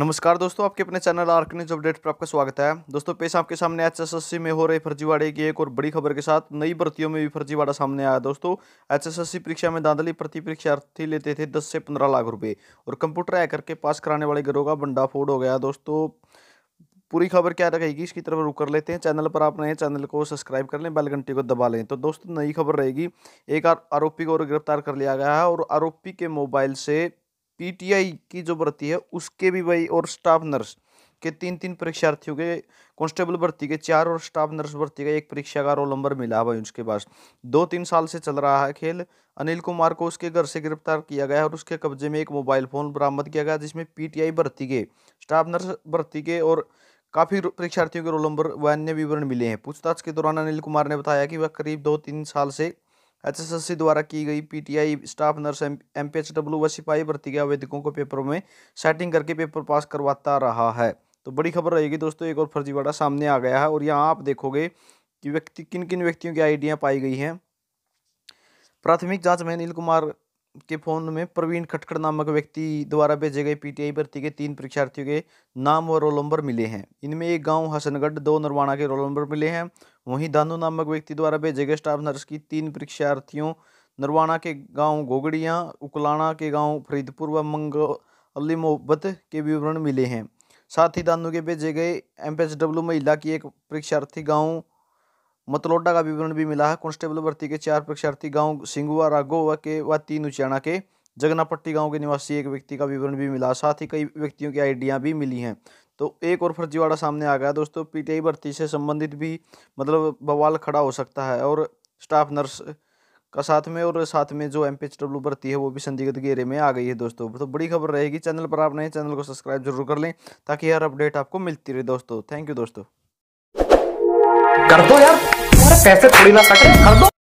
नमस्कार दोस्तों आपके अपने चैनल आर्क न्यूज अपडेट पर आपका स्वागत है दोस्तों पेश आपके सामने एचएसएससी में हो रहे फर्जीवाड़े की एक और बड़ी खबर के साथ नई भर्तियों में भी फर्जीवाड़ा सामने आया दोस्तों एचएसएससी परीक्षा में दादली प्रति परीक्षार्थी लेते थे दस से पंद्रह लाख रुपये और कंप्यूटर है करके पास कराने वाले घरों का बंडाफोड़ हो गया दोस्तों पूरी खबर क्या रहेगी इसकी तरफ रुक कर लेते हैं चैनल पर आप नए चैनल को सब्सक्राइब कर लें बेल घंटी को दबा लें तो दोस्तों नई खबर रहेगी एक आरोपी को और गिरफ्तार कर लिया गया है और आरोपी के मोबाइल से पीटीआई की जो भर्ती है उसके भी भाई और स्टाफ नर्स के तीन तीन परीक्षार्थियों के कांस्टेबल भर्ती के चार और स्टाफ नर्स भर्ती का एक परीक्षा का रोल नंबर मिला भाई उसके पास दो तीन साल से चल रहा है खेल अनिल कुमार को उसके घर से गिरफ्तार किया गया और उसके कब्जे में एक मोबाइल फ़ोन बरामद किया गया जिसमें पीटीआई भर्ती के स्टाफ नर्स भर्ती के और काफ़ी परीक्षार्थियों के रोल नंबर व अन्य विवरण मिले हैं पूछताछ के दौरान अनिल कुमार ने बताया कि वह करीब दो तीन साल से एचएसएससी द्वारा की गई PTI staff nurse M P व सिपाही भर्ती के आवेदकों को पेपरों में सेटिंग करके पेपर पास करवाता रहा है तो बड़ी खबर रहेगी दोस्तों एक और फर्जीवाड़ा सामने आ गया है और यहाँ आप देखोगे कि व्यक्ति किन किन व्यक्तियों की आईडियाँ पाई गई हैं प्राथमिक जांच में अनिल कुमार के फोन में प्रवीण खटखड़ नामक व्यक्ति द्वारा भेजे गए पीटीआई भर्ती के तीन परीक्षार्थियों के नाम व रोल नंबर मिले हैं इनमें एक गांव हसनगढ़ दो नरवाणा के रोल नंबर मिले हैं वहीं दानू नामक व्यक्ति द्वारा भेजे गए स्टाफ नर्स की तीन परीक्षार्थियों नरवाणा के गांव गोगड़िया उकलाना के गाँव फरीदपुर व मंग अली मोहब्बत के विवरण मिले हैं साथ ही दानू के भेजे गए एम महिला की एक परीक्षार्थी गाँव मतलोडा का विवरण भी मिला है कॉन्स्टेबल भर्ती के चार परीक्षार्थी गांव सिंगुआ रागोवा के व तीन उचैना के जगनापट्टी गांव के निवासी एक व्यक्ति का विवरण भी मिला साथ ही कई व्यक्तियों की आइडियाँ भी मिली हैं तो एक और फर्जीवाड़ा सामने आ गया दोस्तों पीटीआई भर्ती से संबंधित भी मतलब बवाल खड़ा हो सकता है और स्टाफ नर्स का साथ में और साथ में जो एम पी एच डब्ल्यू भर्ती है वो भी संदिग्ध घेरे में आ गई है दोस्तों तो बड़ी खबर रहेगी चैनल पर आप नए चैनल को सब्सक्राइब जरूर कर लें ताकि हर अपडेट आपको मिलती रहे दोस्तों थैंक यू दोस्तों कर दो यार पैसे थोड़ी ना कटे कर दो